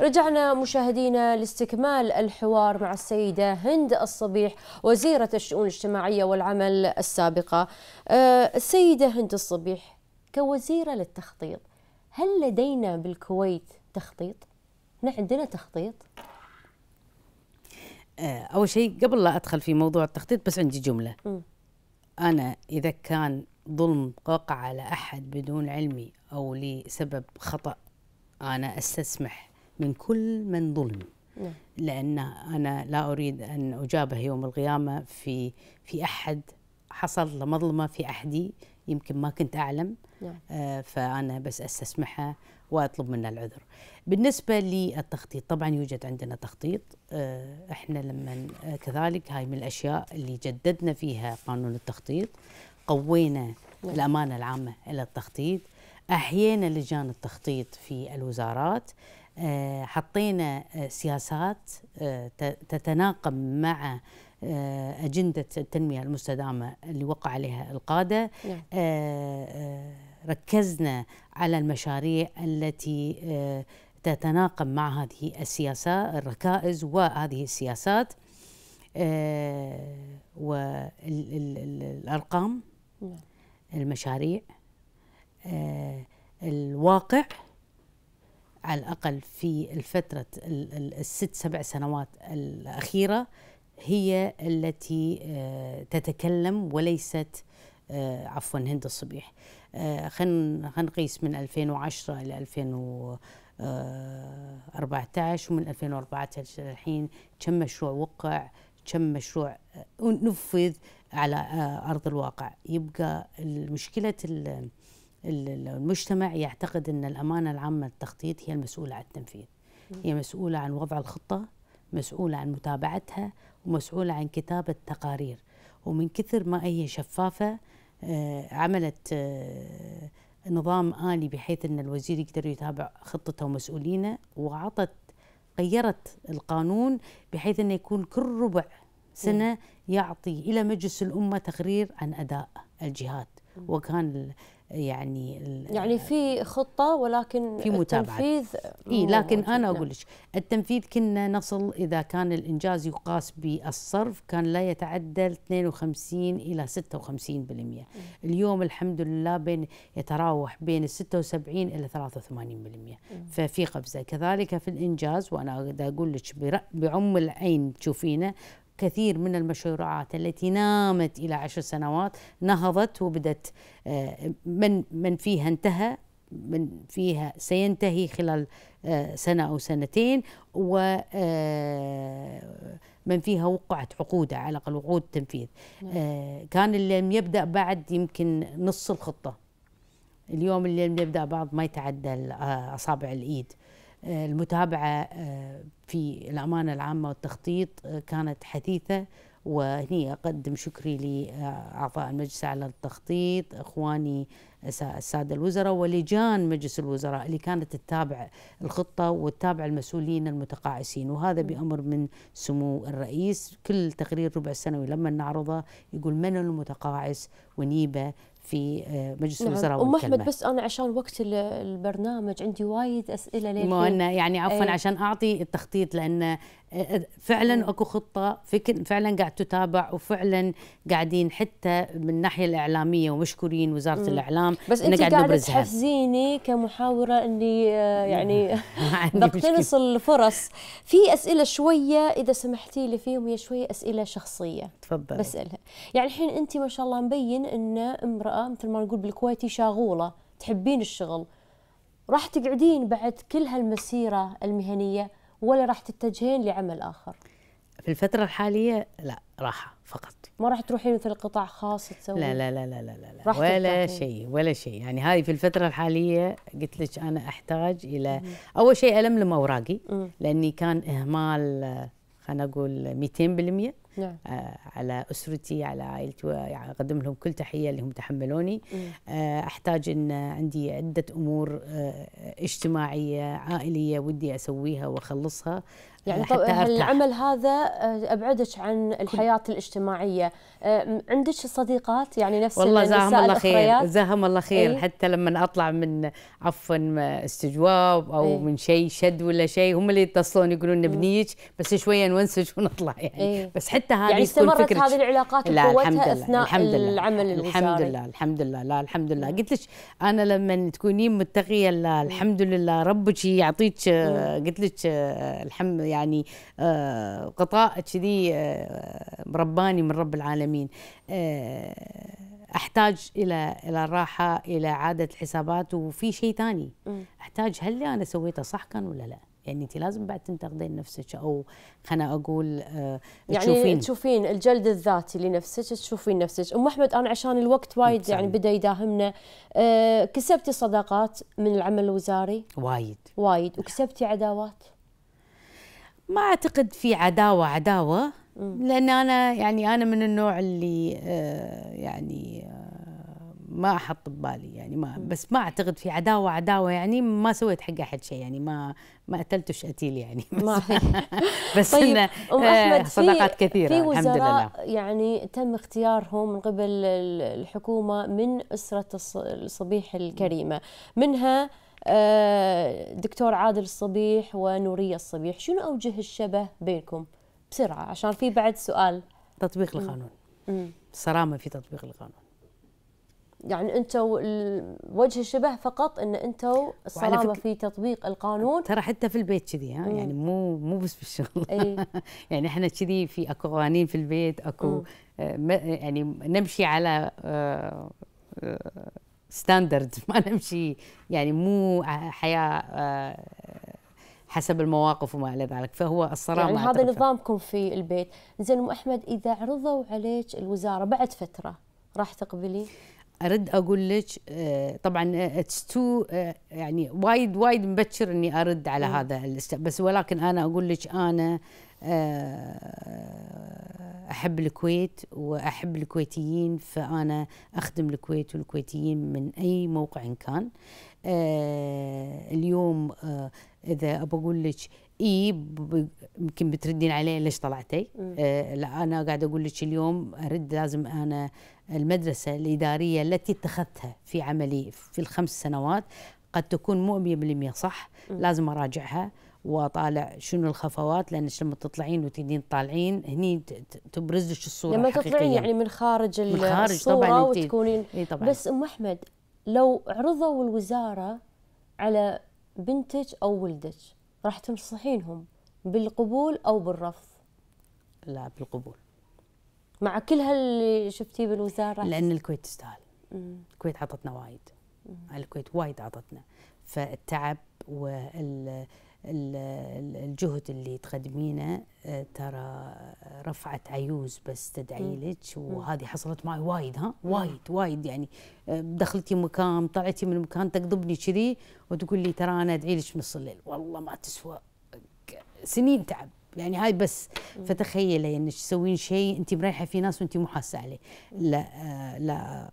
رجعنا مشاهدينا لاستكمال الحوار مع السيدة هند الصبيح وزيرة الشؤون الاجتماعية والعمل السابقة آه، السيدة هند الصبيح كوزيرة للتخطيط هل لدينا بالكويت تخطيط؟ نحن عندنا تخطيط؟ آه، أول شيء قبل لا أدخل في موضوع التخطيط بس عندي جملة أنا إذا كان ظلم وقع على أحد بدون علمي أو لسبب خطأ أنا أستسمح من كل من ظلم نعم. لأن أنا لا أريد أن أجابه يوم القيامة في في أحد حصل لمظلمة في أحدي يمكن ما كنت أعلم نعم. آه فأنا بس أستسمحها وأطلب منه العذر بالنسبة للتخطيط طبعا يوجد عندنا تخطيط آه احنا لما آه، كذلك هاي من الأشياء اللي جددنا فيها قانون التخطيط قوينا نعم. الأمانة العامة إلى التخطيط أحيينا لجان التخطيط في الوزارات آه، حطينا آه، سياسات آه، تتناقم مع أجندة التنمية المستدامة اللي وقع عليها القادة نعم. ركزنا على المشاريع التي تتناقم مع هذه السياسات الركائز وهذه السياسات والأرقام نعم. المشاريع الواقع على الأقل في الفترة الست سبع سنوات الأخيرة هي التي آه، تتكلم وليست آه، عفوا هند الصبيح آه، خلينا نقيس من 2010 إلى 2014 ومن 2014 الحين كم مشروع وقع كم مشروع نفذ على أرض الواقع يبقى مشكلة المجتمع يعتقد أن الأمانة العامة للتخطيط هي المسؤولة عن التنفيذ هي مسؤولة عن وضع الخطة مسؤولة عن متابعتها ومسؤولة عن كتابة تقارير ومن كثر ما هي شفافة آه، عملت آه، نظام آلي بحيث أن الوزير يقدر يتابع خطته ومسؤولينه وعطت غيرت القانون بحيث أنه يكون كل ربع سنة يعطي إلى مجلس الأمة تقرير عن أداء الجهات وكان يعني يعني في خطه ولكن في متابعه التنفيذ اي لكن انا نعم. اقول لك التنفيذ كنا نصل اذا كان الانجاز يقاس بالصرف كان لا يتعدى 52 الى 56% اليوم الحمد لله بين يتراوح بين 76 الى 83% ففي قفزه كذلك في الانجاز وانا اقول لك بعم العين تشوفينه كثير من المشروعات التي نامت إلى عشر سنوات نهضت وبدت آه، من من فيها انتهى من فيها سينتهي خلال آه، سنة أو سنتين ومن آه، فيها وقعت عقودة على الأقل وقود تنفيذ نعم. كان اللي لم يبدأ بعد يمكن نص الخطة اليوم اللي لم يبدأ بعض ما يتعدى أصابع الإيد المتابعة آه، في الأمانة العامة والتخطيط آه، كانت حثيثة وهني أقدم شكري لأعضاء المجلس على التخطيط إخواني السادة الوزراء ولجان مجلس الوزراء اللي كانت تتابع الخطة وتتابع المسؤولين المتقاعسين وهذا بأمر من سمو الرئيس كل تقرير ربع سنوي لما نعرضه يقول من المتقاعس ونيبه في آه، مجلس نعم. الوزراء ام احمد بس انا عشان وقت البرنامج عندي وايد اسئله ليه مو يعني عفوا أي. عشان اعطي التخطيط لان آه، آه، فعلا إيه. اكو خطه فعلا قاعد تتابع وفعلا قاعدين حتى من الناحيه الاعلاميه ومشكورين وزاره مم. إيه. الاعلام بس انت قاعده تحفزيني كمحاوره اني [laughs] يعني بقتنص [laughs] الفرص في اسئله شويه اذا سمحتي لي فيهم هي شويه اسئله شخصيه تفضل بسألها يعني الحين أنت ما شاء الله مبين أن امرأة مثل ما نقول بالكويتي شاغولة تحبين الشغل راح تقعدين بعد كل هالمسيرة المهنية ولا راح تتجهين لعمل آخر في الفترة الحالية لا راحة فقط ما راح تروحين مثل قطاع خاص تسوي لا لا لا لا لا, لا, لا. ولا شيء ولا شيء يعني هذه في الفترة الحالية قلت لك أنا أحتاج إلى مم. أول شيء ألملم أوراقي مم. لأني كان إهمال خلينا نقول 200% نعم. آه، على اسرتي على عائلتي اقدم لهم كل تحيه اللي هم تحملوني آه احتاج ان عندي عده امور آه، اجتماعيه عائليه ودي اسويها واخلصها يعني طبعا العمل هذا آه، ابعدك عن الحياه الاجتماعيه آه، عندك صديقات يعني نفس والله زاهم الله خير زاهم الله خير ايه؟ حتى لما اطلع من عفوا استجواب او ايه؟ من شيء شد ولا شيء هم اللي يتصلون يقولون نبنيك بس شويه نونسج ونطلع يعني ايه؟ بس حتى هذه يعني استمرت هذه العلاقات لا الحمد لله اثناء الحمد لله العمل الوزاري الحمد لله الحمد لله لا الحمد لله قلت لك انا لما تكونين متقيه الله الحمد لله ربك يعطيك آه، قلت لك الحمد يعني يعني غطاء آه، كذي آه، رباني من رب العالمين آه، احتاج الى الى الراحه الى اعاده الحسابات وفي شيء ثاني احتاج هل انا سويته صح كان ولا لا؟ يعني انت لازم بعد تنتقدين نفسك او خلنا اقول آه يعني تشوفين تشوفين الجلد الذاتي لنفسك تشوفين نفسك ام احمد انا عشان الوقت وايد يعني بدا يداهمنا آه كسبتي صداقات من العمل الوزاري وايد وايد وكسبتي عداوات ما اعتقد في عداوه عداوه لان انا يعني انا من النوع اللي آه، يعني آه، ما احط ببالي يعني ما بس ما اعتقد في عداوه عداوه يعني ما سويت حق احد شيء يعني ما ما قتلتش قتيل يعني [laughs] بس, [laughs] بس طيب ام آه، احمد صداقات كثيره في وزراء الحمد لله يعني تم اختيارهم من قبل الحكومه من اسره الصبيح الكريمه منها آه، دكتور عادل الصبيح ونورية الصبيح شنو أوجه الشبه بينكم بسرعة عشان في بعد سؤال تطبيق القانون صرامة في تطبيق القانون يعني انتوا وجه الشبه فقط ان انتوا الصرامه في تطبيق القانون ترى حتى في البيت كذي ها مم. يعني مو مو بس بالشغل أي. [laughs] يعني احنا كذي في اكو قوانين في البيت اكو آه يعني نمشي على آه آه ستاندرد [laughs] ما نمشي يعني مو حياه آه، حسب المواقف وما الى ذلك فهو الصراحه يعني هذا نظامكم في البيت زين ام احمد اذا عرضوا عليك الوزاره بعد فتره راح تقبلي ارد اقول لك آه، طبعا اتس آه، تو يعني وايد وايد مبكر اني ارد على م. هذا بس ولكن انا اقول لك انا آه، أحب الكويت وأحب الكويتيين فأنا أخدم الكويت والكويتيين من أي موقع كان آه، اليوم آه، إذا أقول لك اي يمكن بتردين عليه ليش طلعتي؟ آه لا انا قاعده اقول لك اليوم ارد لازم انا المدرسه الاداريه التي اتخذتها في عملي في الخمس سنوات قد تكون مو 100% صح لازم اراجعها آه وطالع شنو الخفوات لانك لما تطلعين وتدين طالعين هني تبرز لك الصوره لما يعني تطلعين يعني من خارج من خارج الصورة طبعا وتكونين إيه طبعا. بس ام احمد لو عرضوا الوزاره على بنتك او ولدك راح تنصحينهم بالقبول او بالرفض؟ لا بالقبول مع كل هاللي شفتيه بالوزاره لان الكويت تستاهل الكويت عطتنا وايد الكويت وايد عطتنا فالتعب وال الجهد اللي تقدمينه آه، ترى رفعت عيوز بس تدعي لك وهذه حصلت معي وايد ها وايد وايد يعني آه، دخلتي مكان طلعتي من مكان تقضبني كذي وتقول لي ترى انا ادعي لك نص الليل والله ما تسوى سنين تعب يعني هاي بس فتخيلي انك تسوين شيء انت مريحه في ناس وانت مو حاسه عليه لا آه، لا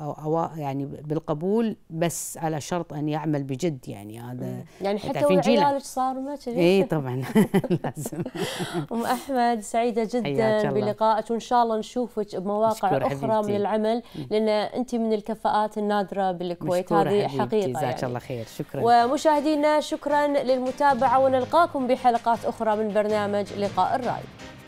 أو يعني بالقبول بس على شرط ان يعمل بجد يعني هذا يعني حتى وعيالك صار ما اي طبعا [laughs] لازم [laughs] ام احمد سعيده جدا بلقائك وان شاء الله نشوفك بمواقع اخرى حبيبتي. من العمل لان انت من الكفاءات النادره بالكويت هذه حقيقه جزاك يعني. الله خير شكرا ومشاهدينا شكرا للمتابعه ونلقاكم بحلقات اخرى من برنامج لقاء الراي